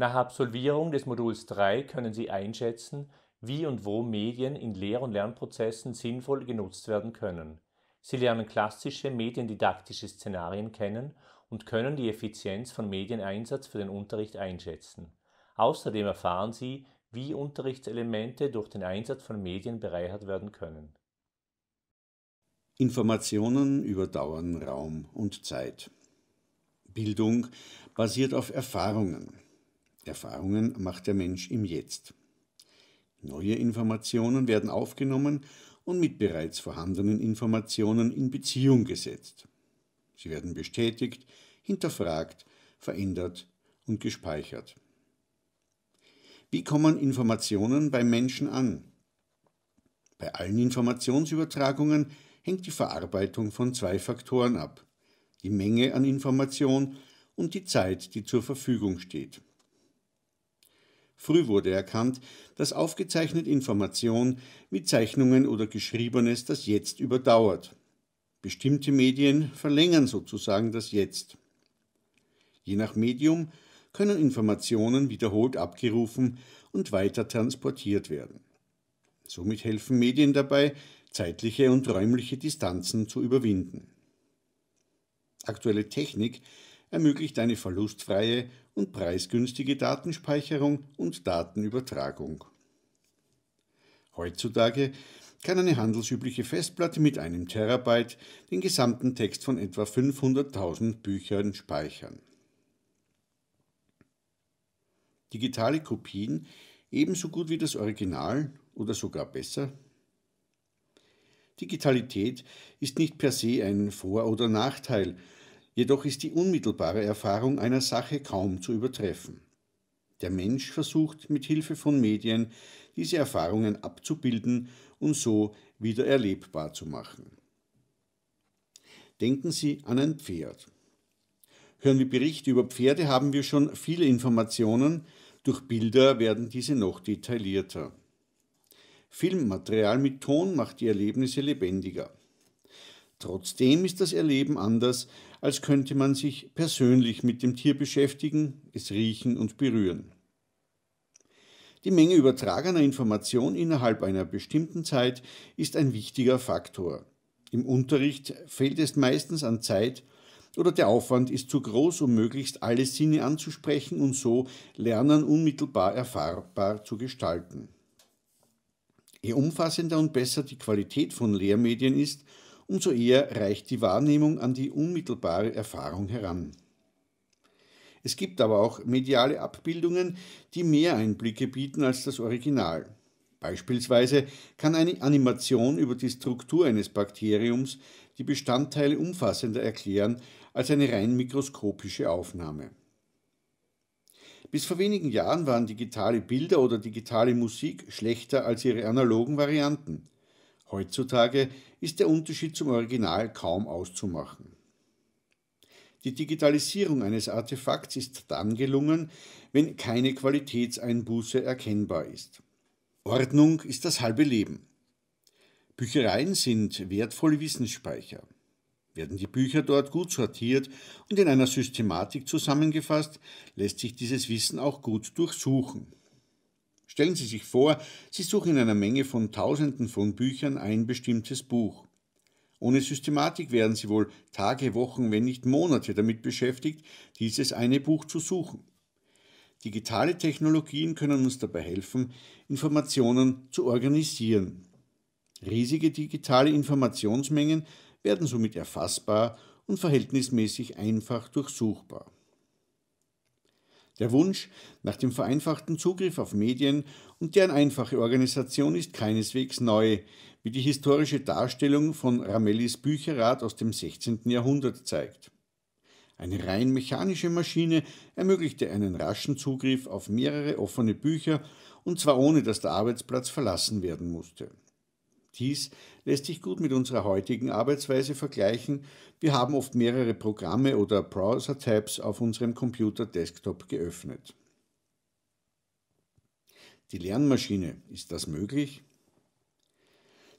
Nach Absolvierung des Moduls 3 können Sie einschätzen, wie und wo Medien in Lehr- und Lernprozessen sinnvoll genutzt werden können. Sie lernen klassische mediendidaktische Szenarien kennen und können die Effizienz von Medieneinsatz für den Unterricht einschätzen. Außerdem erfahren Sie, wie Unterrichtselemente durch den Einsatz von Medien bereichert werden können. Informationen überdauern Raum und Zeit. Bildung basiert auf Erfahrungen Erfahrungen macht der Mensch im Jetzt. Neue Informationen werden aufgenommen und mit bereits vorhandenen Informationen in Beziehung gesetzt. Sie werden bestätigt, hinterfragt, verändert und gespeichert. Wie kommen Informationen beim Menschen an? Bei allen Informationsübertragungen hängt die Verarbeitung von zwei Faktoren ab, die Menge an Information und die Zeit, die zur Verfügung steht. Früh wurde erkannt, dass aufgezeichnet Information wie Zeichnungen oder Geschriebenes das Jetzt überdauert. Bestimmte Medien verlängern sozusagen das Jetzt. Je nach Medium können Informationen wiederholt abgerufen und weiter transportiert werden. Somit helfen Medien dabei, zeitliche und räumliche Distanzen zu überwinden. Aktuelle Technik ermöglicht eine verlustfreie und preisgünstige Datenspeicherung und Datenübertragung. Heutzutage kann eine handelsübliche Festplatte mit einem Terabyte den gesamten Text von etwa 500.000 Büchern speichern. Digitale Kopien ebenso gut wie das Original oder sogar besser? Digitalität ist nicht per se ein Vor- oder Nachteil, Jedoch ist die unmittelbare Erfahrung einer Sache kaum zu übertreffen. Der Mensch versucht mit Hilfe von Medien diese Erfahrungen abzubilden und so wieder erlebbar zu machen. Denken Sie an ein Pferd. Hören wir Berichte über Pferde, haben wir schon viele Informationen, durch Bilder werden diese noch detaillierter. Filmmaterial mit Ton macht die Erlebnisse lebendiger. Trotzdem ist das Erleben anders, als könnte man sich persönlich mit dem Tier beschäftigen, es riechen und berühren. Die Menge übertragener Information innerhalb einer bestimmten Zeit ist ein wichtiger Faktor. Im Unterricht fehlt es meistens an Zeit oder der Aufwand ist zu groß, um möglichst alle Sinne anzusprechen und so Lernen unmittelbar erfahrbar zu gestalten. Je umfassender und besser die Qualität von Lehrmedien ist, umso eher reicht die Wahrnehmung an die unmittelbare Erfahrung heran. Es gibt aber auch mediale Abbildungen, die mehr Einblicke bieten als das Original. Beispielsweise kann eine Animation über die Struktur eines Bakteriums die Bestandteile umfassender erklären als eine rein mikroskopische Aufnahme. Bis vor wenigen Jahren waren digitale Bilder oder digitale Musik schlechter als ihre analogen Varianten. Heutzutage ist der Unterschied zum Original kaum auszumachen. Die Digitalisierung eines Artefakts ist dann gelungen, wenn keine Qualitätseinbuße erkennbar ist. Ordnung ist das halbe Leben. Büchereien sind wertvolle Wissensspeicher. Werden die Bücher dort gut sortiert und in einer Systematik zusammengefasst, lässt sich dieses Wissen auch gut durchsuchen. Stellen Sie sich vor, Sie suchen in einer Menge von Tausenden von Büchern ein bestimmtes Buch. Ohne Systematik werden Sie wohl Tage, Wochen, wenn nicht Monate damit beschäftigt, dieses eine Buch zu suchen. Digitale Technologien können uns dabei helfen, Informationen zu organisieren. Riesige digitale Informationsmengen werden somit erfassbar und verhältnismäßig einfach durchsuchbar. Der Wunsch nach dem vereinfachten Zugriff auf Medien und deren einfache Organisation ist keineswegs neu, wie die historische Darstellung von Ramellis Bücherrat aus dem 16. Jahrhundert zeigt. Eine rein mechanische Maschine ermöglichte einen raschen Zugriff auf mehrere offene Bücher, und zwar ohne dass der Arbeitsplatz verlassen werden musste. Dies lässt sich gut mit unserer heutigen Arbeitsweise vergleichen. Wir haben oft mehrere Programme oder Browser-Tabs auf unserem Computer-Desktop geöffnet. Die Lernmaschine, ist das möglich?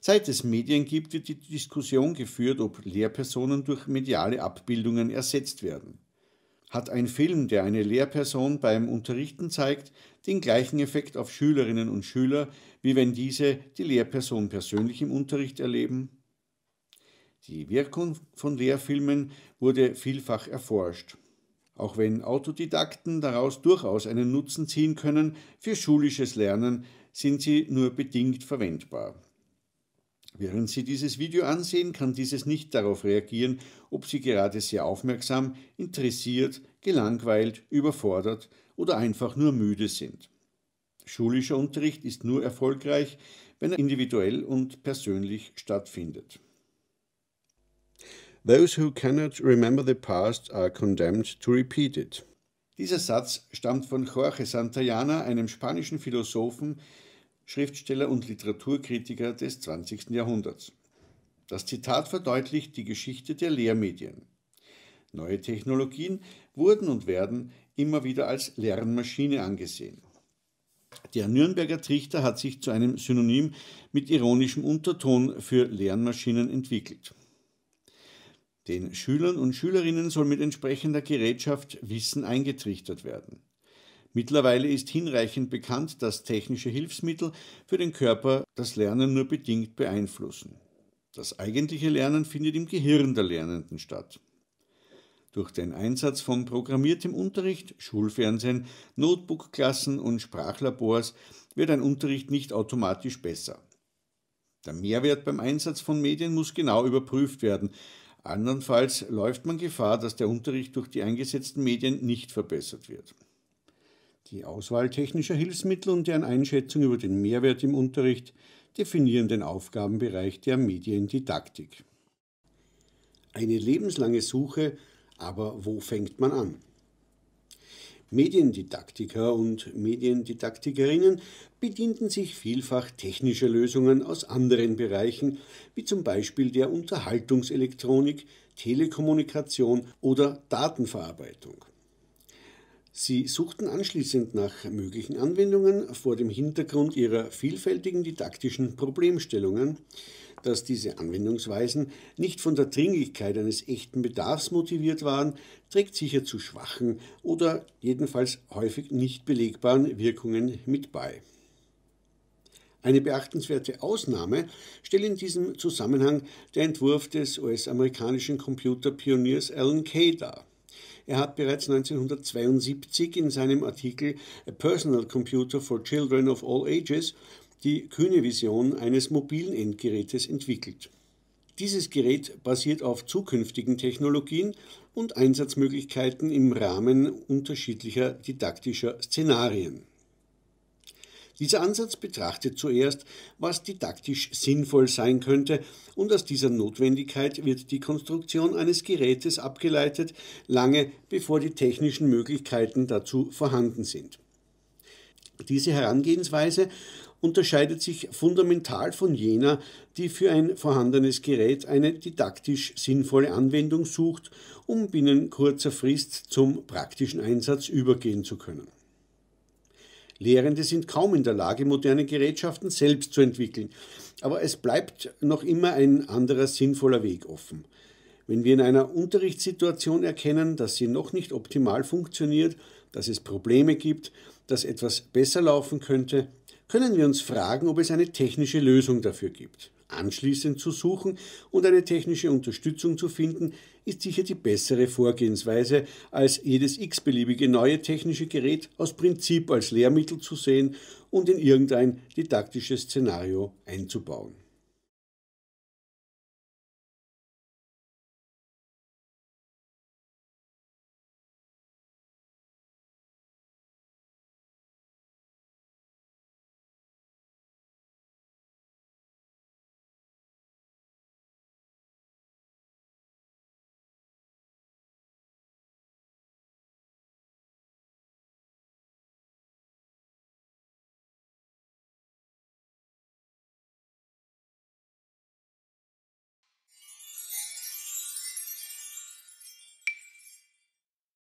Seit es Medien gibt, wird die Diskussion geführt, ob Lehrpersonen durch mediale Abbildungen ersetzt werden hat ein Film, der eine Lehrperson beim Unterrichten zeigt, den gleichen Effekt auf Schülerinnen und Schüler, wie wenn diese die Lehrperson persönlich im Unterricht erleben? Die Wirkung von Lehrfilmen wurde vielfach erforscht. Auch wenn Autodidakten daraus durchaus einen Nutzen ziehen können, für schulisches Lernen sind sie nur bedingt verwendbar. Während sie dieses Video ansehen, kann dieses nicht darauf reagieren, ob sie gerade sehr aufmerksam, interessiert, gelangweilt, überfordert oder einfach nur müde sind. Schulischer Unterricht ist nur erfolgreich, wenn er individuell und persönlich stattfindet. Those who cannot remember the past are condemned to repeat it. Dieser Satz stammt von Jorge Santayana, einem spanischen Philosophen, Schriftsteller und Literaturkritiker des 20. Jahrhunderts. Das Zitat verdeutlicht die Geschichte der Lehrmedien. Neue Technologien wurden und werden immer wieder als Lernmaschine angesehen. Der Nürnberger Trichter hat sich zu einem Synonym mit ironischem Unterton für Lernmaschinen entwickelt. Den Schülern und Schülerinnen soll mit entsprechender Gerätschaft Wissen eingetrichtert werden. Mittlerweile ist hinreichend bekannt, dass technische Hilfsmittel für den Körper das Lernen nur bedingt beeinflussen. Das eigentliche Lernen findet im Gehirn der Lernenden statt. Durch den Einsatz von programmiertem Unterricht, Schulfernsehen, Notebookklassen und Sprachlabors wird ein Unterricht nicht automatisch besser. Der Mehrwert beim Einsatz von Medien muss genau überprüft werden. Andernfalls läuft man Gefahr, dass der Unterricht durch die eingesetzten Medien nicht verbessert wird. Die Auswahl technischer Hilfsmittel und deren Einschätzung über den Mehrwert im Unterricht definieren den Aufgabenbereich der Mediendidaktik. Eine lebenslange Suche, aber wo fängt man an? Mediendidaktiker und Mediendidaktikerinnen bedienten sich vielfach technischer Lösungen aus anderen Bereichen, wie zum Beispiel der Unterhaltungselektronik, Telekommunikation oder Datenverarbeitung. Sie suchten anschließend nach möglichen Anwendungen vor dem Hintergrund ihrer vielfältigen didaktischen Problemstellungen, dass diese Anwendungsweisen nicht von der Dringlichkeit eines echten Bedarfs motiviert waren, trägt sicher zu schwachen oder jedenfalls häufig nicht belegbaren Wirkungen mit bei. Eine beachtenswerte Ausnahme stellt in diesem Zusammenhang der Entwurf des US-amerikanischen Computerpioniers Alan Kay dar. Er hat bereits 1972 in seinem Artikel A Personal Computer for Children of All Ages die kühne Vision eines mobilen Endgerätes entwickelt. Dieses Gerät basiert auf zukünftigen Technologien und Einsatzmöglichkeiten im Rahmen unterschiedlicher didaktischer Szenarien. Dieser Ansatz betrachtet zuerst, was didaktisch sinnvoll sein könnte, und aus dieser Notwendigkeit wird die Konstruktion eines Gerätes abgeleitet, lange bevor die technischen Möglichkeiten dazu vorhanden sind. Diese Herangehensweise unterscheidet sich fundamental von jener, die für ein vorhandenes Gerät eine didaktisch sinnvolle Anwendung sucht, um binnen kurzer Frist zum praktischen Einsatz übergehen zu können. Lehrende sind kaum in der Lage, moderne Gerätschaften selbst zu entwickeln. Aber es bleibt noch immer ein anderer sinnvoller Weg offen. Wenn wir in einer Unterrichtssituation erkennen, dass sie noch nicht optimal funktioniert, dass es Probleme gibt, dass etwas besser laufen könnte, können wir uns fragen, ob es eine technische Lösung dafür gibt anschließend zu suchen und eine technische Unterstützung zu finden, ist sicher die bessere Vorgehensweise, als jedes x-beliebige neue technische Gerät aus Prinzip als Lehrmittel zu sehen und in irgendein didaktisches Szenario einzubauen.